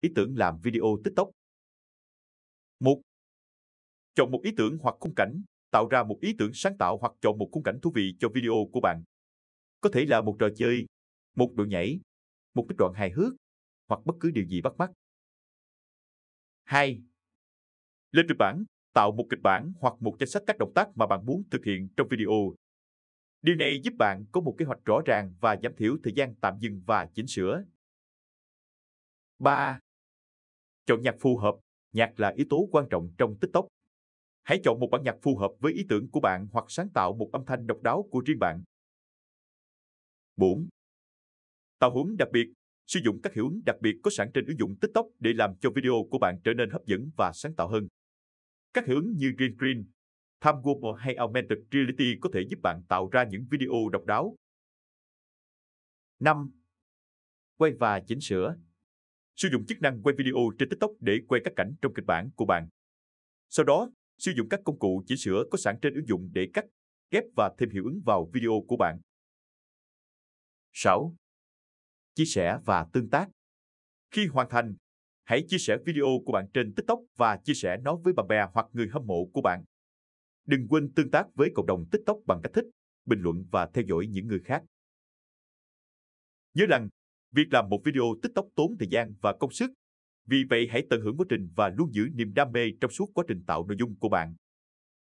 Ý tưởng làm video TikTok. 1. Chọn một ý tưởng hoặc khung cảnh, tạo ra một ý tưởng sáng tạo hoặc chọn một khung cảnh thú vị cho video của bạn. Có thể là một trò chơi, một đội nhảy, một trích đoạn hài hước, hoặc bất cứ điều gì bắt mắt. 2. Lên kịch bản, tạo một kịch bản hoặc một danh sách các động tác mà bạn muốn thực hiện trong video. Điều này giúp bạn có một kế hoạch rõ ràng và giảm thiểu thời gian tạm dừng và chỉnh sửa. 3. Chọn nhạc phù hợp, nhạc là yếu tố quan trọng trong TikTok. Hãy chọn một bản nhạc phù hợp với ý tưởng của bạn hoặc sáng tạo một âm thanh độc đáo của riêng bạn. 4. Tạo hướng đặc biệt Sử dụng các hiệu ứng đặc biệt có sẵn trên ứng dụng TikTok để làm cho video của bạn trở nên hấp dẫn và sáng tạo hơn. Các hiệu ứng như Green Green, Time Warp hay Augmented Reality có thể giúp bạn tạo ra những video độc đáo. 5. Quay và chỉnh sửa Sử dụng chức năng quay video trên TikTok để quay các cảnh trong kịch bản của bạn. Sau đó, sử dụng các công cụ chỉnh sửa có sẵn trên ứng dụng để cắt, ghép và thêm hiệu ứng vào video của bạn. 6. Chia sẻ và tương tác Khi hoàn thành, hãy chia sẻ video của bạn trên TikTok và chia sẻ nó với bạn bè hoặc người hâm mộ của bạn. Đừng quên tương tác với cộng đồng TikTok bằng cách thích, bình luận và theo dõi những người khác. Nhớ rằng, Việc làm một video TikTok tốn thời gian và công sức. Vì vậy hãy tận hưởng quá trình và luôn giữ niềm đam mê trong suốt quá trình tạo nội dung của bạn.